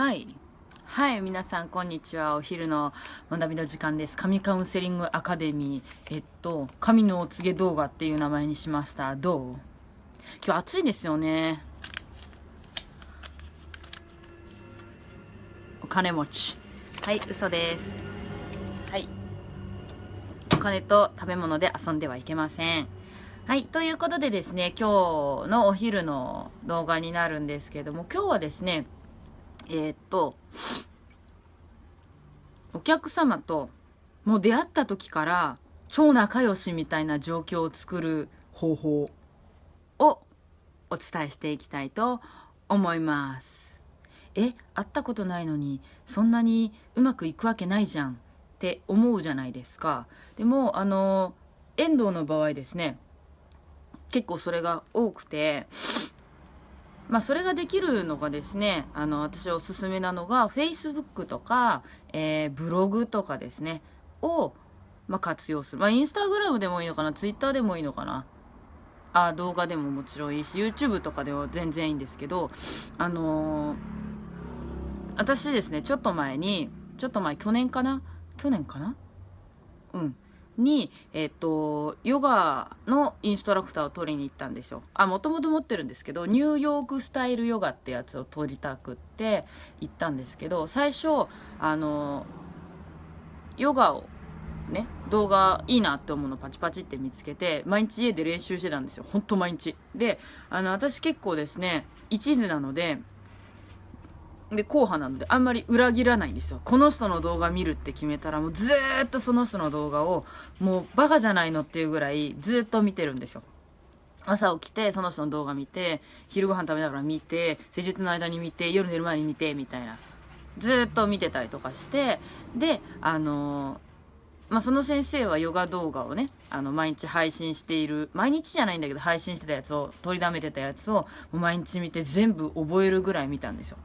はい。はい、皆さん、こんにちは。お昼の学びの時間です。神カウンセリングアカデミー。えっと、神のお告げ動画っていう名前にしました。どう今日暑いですよね。お金持ち。はい、嘘です。はい。お金と食べ物で遊んではいけません。はい。ということでですね、今日のお昼の動画になるんですけども、今日はですね、えー、っと、お客様と、もう出会った時から、超仲良しみたいな状況を作る方法をお伝えしていきたいと思います。え、会ったことないのに、そんなにうまくいくわけないじゃんって思うじゃないですか。でも、あの、遠藤の場合ですね、結構それが多くて、まあ、それができるのがですね、あの、私おすすめなのが、Facebook とか、えー、ブログとかですね、を、まあ、活用する。まあ、インスタグラムでもいいのかな、Twitter でもいいのかな。あ、動画でももちろんいいし、YouTube とかでは全然いいんですけど、あのー、私ですね、ちょっと前に、ちょっと前、去年かな去年かなうん。に、えっと、ヨガのインストラクターを取りに行ったんですよ。あ、もともと持ってるんですけど、ニューヨークスタイルヨガってやつを取りたくって行ったんですけど、最初、あの、ヨガをね、動画いいなって思うのパチパチって見つけて、毎日家で練習してたんですよ。ほんと毎日。で、あの、私結構ですね、一途なので、で硬派なのであんまり裏切らないんですよこの人の動画見るって決めたらもうずっとその人の動画をもうバカじゃないのっていうぐらいずっと見てるんですよ朝起きてその人の動画見て昼ご飯食べながら見て施術の間に見て夜寝る前に見てみたいなずっと見てたりとかしてであのー、まあ、その先生はヨガ動画をねあの毎日配信している毎日じゃないんだけど配信してたやつを取りだめてたやつを毎日見て全部覚えるぐらい見たんですよ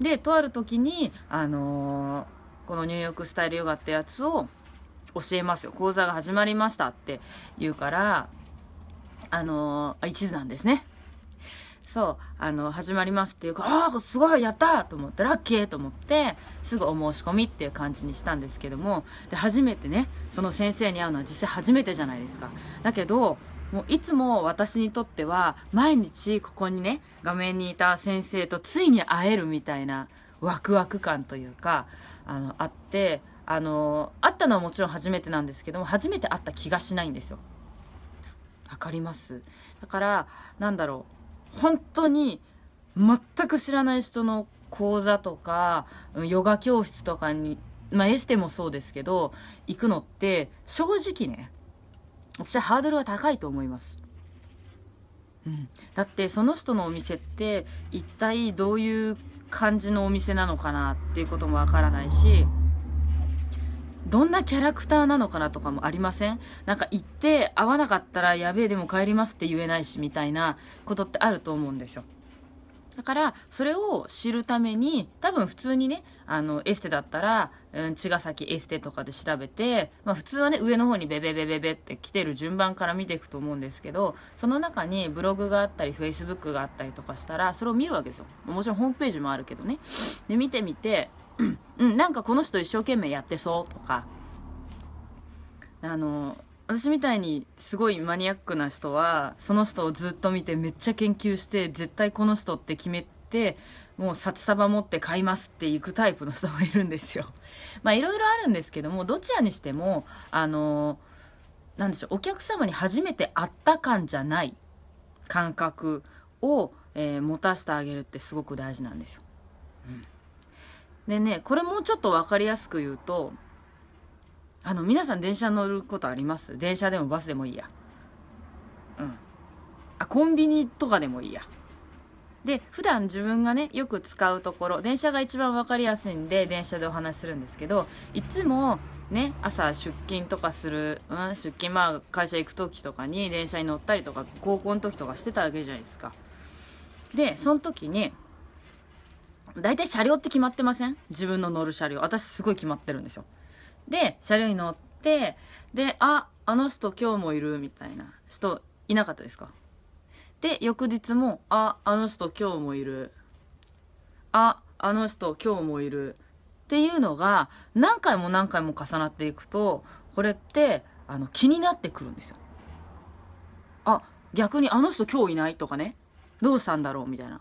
でとある時に、あのー、このニューヨークスタイルヨガってやつを教えますよ講座が始まりましたって言うからあのー、一途なんですねそうあの始まりますっていうかああすごいやったと思ってラッキーと思ってすぐお申し込みっていう感じにしたんですけどもで初めてねその先生に会うのは実際初めてじゃないですかだけどもういつも私にとっては毎日ここにね画面にいた先生とついに会えるみたいなワクワク感というかあのあってあの会ったのはもちろん初めてなんですけども初めて会った気がしないんですよ。わかりますだからなんだろう本当に全く知らない人の講座とかヨガ教室とかに、まあ、エステもそうですけど行くのって正直ね私はハードルは高いと思います。うん、だってその人のお店って一体どういう感じのお店なのかなっていうこともわからないしどんなキャラクターなのかなとかもありませんなんか行って会わなかったらやべえでも帰りますって言えないしみたいなことってあると思うんですよ。だからそれを知るために多分普通にねあのエステだったら、うん、茅ヶ崎エステとかで調べて、まあ、普通はね上の方にベベベベベって来てる順番から見ていくと思うんですけどその中にブログがあったりフェイスブックがあったりとかしたらそれを見るわけですよもちろんホームページもあるけどねで見てみて、うん、うん、なんかこの人一生懸命やってそうとかあの私みたいにすごいマニアックな人はその人をずっと見てめっちゃ研究して絶対この人って決めてもう札束持って買いますって行くタイプの人もいるんですよ まあいろいろあるんですけどもどちらにしてもあのなんでしょうお客様に初めて会った感じゃない感覚を、えー、持たせてあげるってすごく大事なんですよ。うん、でねこれもうちょっと分かりやすく言うとあの皆さん電車乗ることあります電車でもバスでもいいやうんあコンビニとかでもいいやで普段自分がねよく使うところ電車が一番分かりやすいんで電車でお話するんですけどいつもね朝出勤とかする、うん、出勤まあ会社行く時とかに電車に乗ったりとか高校の時とかしてたわけじゃないですかでその時に大体車両って決まってません自分の乗る車両私すごい決まってるんですよで、車両に乗って、で、あ、あの人今日もいるみたいな人いなかったですかで、翌日も、あ、あの人今日もいる。あ、あの人今日もいる。っていうのが何回も何回も重なっていくと、これってあの気になってくるんですよ。あ、逆にあの人今日いないとかね。どうしたんだろうみたいな。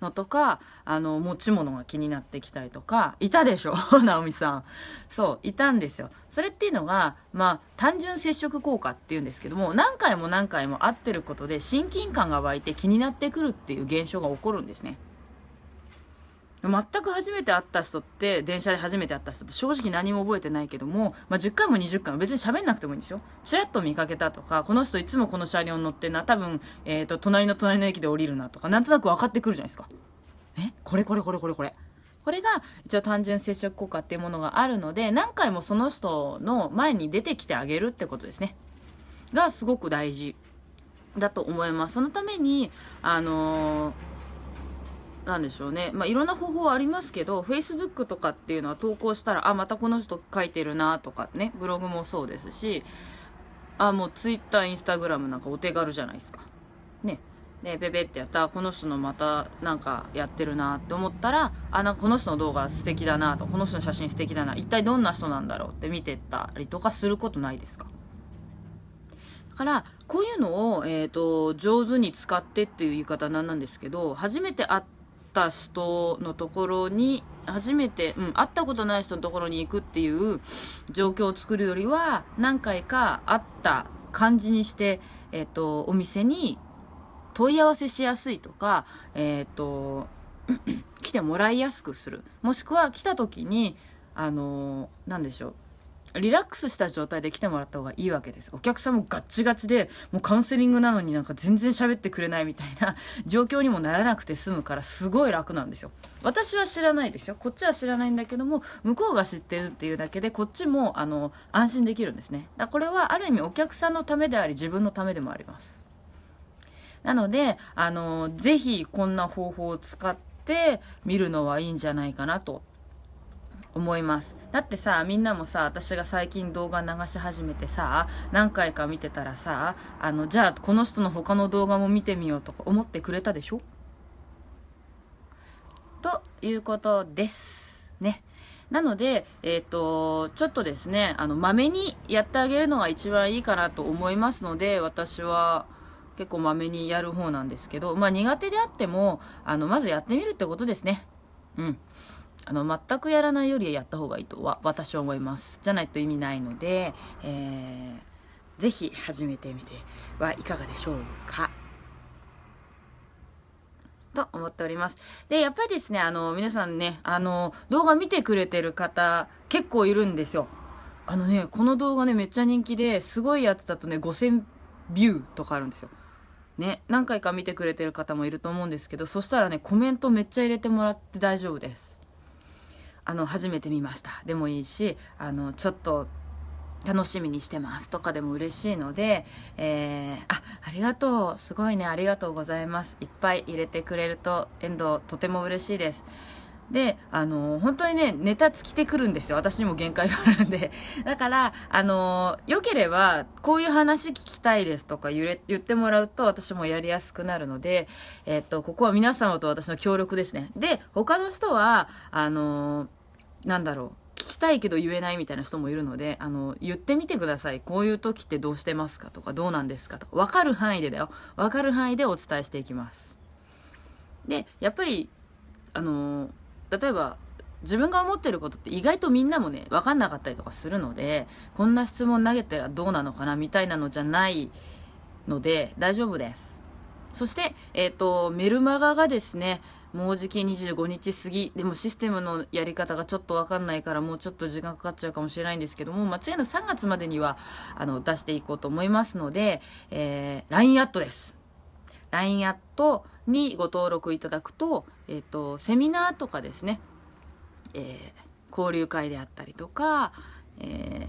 のとか、あの、持ち物が気になってきたりとか、いたでしょ ナオミさん。そう、いたんですよ。それっていうのが、まあ、単純接触効果っていうんですけども、何回も何回も会ってることで、親近感が湧いて気になってくるっていう現象が起こるんですね。全く初めて会った人って、電車で初めて会った人って正直何も覚えてないけども、まあ、10回も20回も別に喋んなくてもいいんですよ。ちらっと見かけたとか、この人いつもこの車両に乗ってな、多分、えっ、ー、と、隣の隣の駅で降りるなとか、なんとなく分かってくるじゃないですか。えこれこれこれこれこれ。これが一応単純接触効果っていうものがあるので、何回もその人の前に出てきてあげるってことですね。がすごく大事だと思います。そのために、あのーなんでしょうね、まあ、いろんな方法ありますけど、Facebook とかっていうのは投稿したら、あ、またこの人書いてるなとかね、ブログもそうですし、あ、もう Twitter、Instagram なんかお手軽じゃないですか。ね。で、ペペってやったら、この人のまたなんかやってるなって思ったら、あ、なんかこの人の動画素敵だなと、この人の写真素敵だな、一体どんな人なんだろうって見てったりとかすることないですかだから、こういうのを、えっ、ー、と、上手に使ってっていう言い方なんなんですけど、初めて会ってった人のところに、初めて、うん、会ったことない人のところに行くっていう状況を作るよりは、何回か会った感じにして、えっ、ー、と、お店に問い合わせしやすいとか、えっ、ー、と、来てもらいやすくする。もしくは来た時に、あのー、でしょう。リラックスした状態で来てもらった方がいいわけです。お客さんもガッチガチで、もうカウンセリングなのになんか全然喋ってくれないみたいな 状況にもならなくて済むからすごい楽なんですよ。私は知らないですよ。こっちは知らないんだけども、向こうが知ってるっていうだけで、こっちもあの安心できるんですね。だこれはある意味お客さんのためであり、自分のためでもあります。なので、あの、ぜひこんな方法を使って見るのはいいんじゃないかなと思いますだってさみんなもさ私が最近動画流し始めてさ何回か見てたらさあのじゃあこの人の他の動画も見てみようとか思ってくれたでしょということですねなので、えっ、ー、と、ちょっとですね、あの、まめにやってあげるのが一番いいかなと思いますので、私は結構まめにやる方なんですけど、まあ苦手であっても、あの、まずやってみるってことですね。うん。あの全くやらないよりやった方がいいとは私は思いますじゃないと意味ないので、えー、ぜひ始めてみてはいかがでしょうかと思っております。で、やっぱりですね、あの、皆さんね、あの、動画見てくれてる方、結構いるんですよ。あのね、この動画ね、めっちゃ人気で、すごいやつだとね、5000ビューとかあるんですよ。ね、何回か見てくれてる方もいると思うんですけど、そしたらね、コメントめっちゃ入れてもらって大丈夫です。あの初めて見ましたでもいいしあのちょっと楽しみにしてますとかでも嬉しいので、えー、あありがとうすごいねありがとうございますいっぱい入れてくれると遠藤とても嬉しいですであの本当にねネタ尽きてくるんですよ私にも限界があるんで だからあの良ければこういう話聞きたいですとか言言ってもらうと私もやりやすくなるので、えっとここは皆様と私の協力ですねで他の人はあのなんだろう聞きたいけど言えないみたいな人もいるのであの言ってみてくださいこういう時ってどうしてますかとかどうなんですかとか分かる範囲でだよ分かる範囲でお伝えしていきますでやっぱりあの例えば自分が思ってることって意外とみんなもね分かんなかったりとかするのでこんな質問投げたらどうなのかなみたいなのじゃないので大丈夫ですそして、えっ、ー、とメルマガがですねもうじき25日過ぎでもシステムのやり方がちょっと分かんないからもうちょっと時間かかっちゃうかもしれないんですけども間違いなく3月までにはあの出していこうと思いますので、えー、LINE アットです LINE アットにご登録いただくと,、えーと、とセミナーとかですね、えー、交流会であったりとか、えー、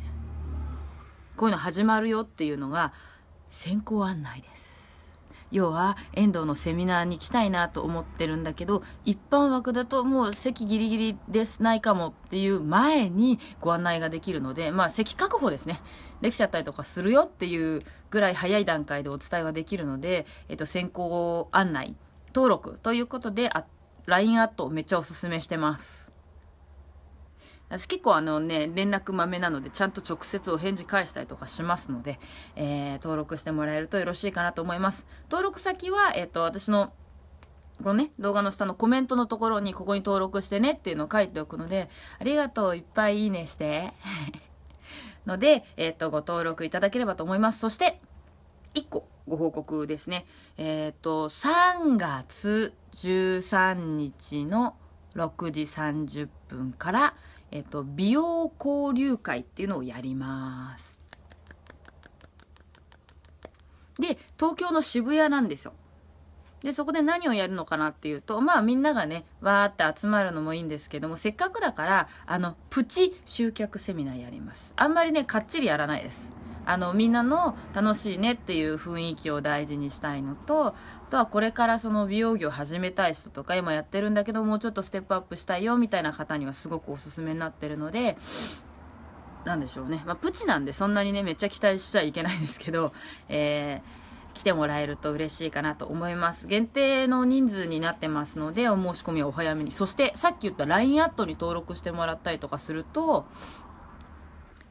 こういうの始まるよっていうのが先行案内です要は遠藤のセミナーに来たいなと思ってるんだけど一般枠だともう席ギリギリですないかもっていう前にご案内ができるのでまあ席確保ですねできちゃったりとかするよっていうぐらい早い段階でお伝えはできるので、えっと、先行案内登録ということで LINE アットめっちゃおすすめしてます私結構あのね、連絡まめなので、ちゃんと直接お返事返したりとかしますので、えー、登録してもらえるとよろしいかなと思います。登録先は、えっ、ー、と、私の、このね、動画の下のコメントのところに、ここに登録してねっていうのを書いておくので、ありがとう、いっぱいいいねして。ので、えっ、ー、と、ご登録いただければと思います。そして、1個ご報告ですね。えっ、ー、と、3月13日の6時30分から、えっと、美容交流会っていうのをやります。で、東京の渋谷なんですよ。で、そこで何をやるのかなっていうと、まあみんながね、わーって集まるのもいいんですけども、せっかくだから、あの、プチ集客セミナーやります。あんまりね、かっちりやらないです。あのみんなの楽しいねっていう雰囲気を大事にしたいのとあとはこれからその美容業始めたい人とか今やってるんだけどもうちょっとステップアップしたいよみたいな方にはすごくおすすめになってるのでなんでしょうね、まあ、プチなんでそんなにねめっちゃ期待しちゃいけないんですけど、えー、来てもらえると嬉しいかなと思います限定の人数になってますのでお申し込みはお早めにそしてさっき言った LINE アットに登録してもらったりとかすると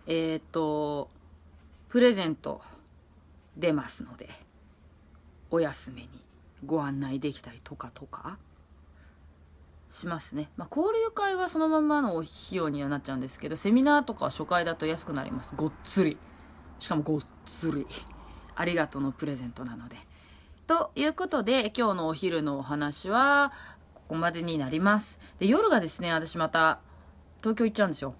えっ、とプレゼント出ますのでお休みにご案内できたりとかとかしますね、まあ、交流会はそのままの費用にはなっちゃうんですけどセミナーとか初回だと安くなりますごっつりしかもごっつりありがとうのプレゼントなのでということで今日のお昼のお話はここまでになりますで夜がですね私また東京行っちゃうんですよ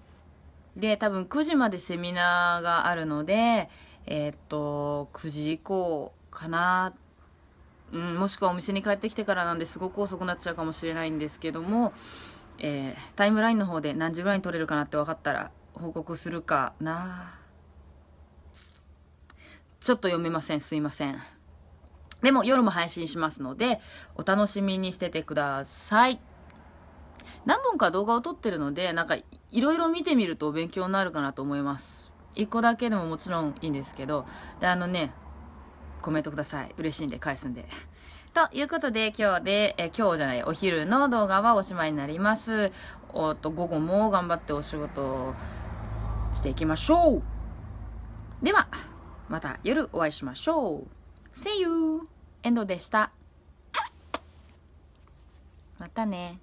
で、多分9時までセミナーがあるので、えー、っと、9時以降かな、うん、もしくはお店に帰ってきてからなんですごく遅くなっちゃうかもしれないんですけども、えー、タイムラインの方で何時ぐらいに撮れるかなって分かったら報告するかな。ちょっと読めません。すいません。でも夜も配信しますので、お楽しみにしててください。何本か動画を撮ってるので、なんかいろいろ見てみると勉強になるかなと思います。一個だけでももちろんいいんですけど、で、あのね、コメントください。嬉しいんで返すんで。ということで、今日で、え今日じゃない、お昼の動画はおしまいになります。おっと、午後も頑張ってお仕事していきましょうでは、また夜お会いしましょう See you! エンドでした。またね。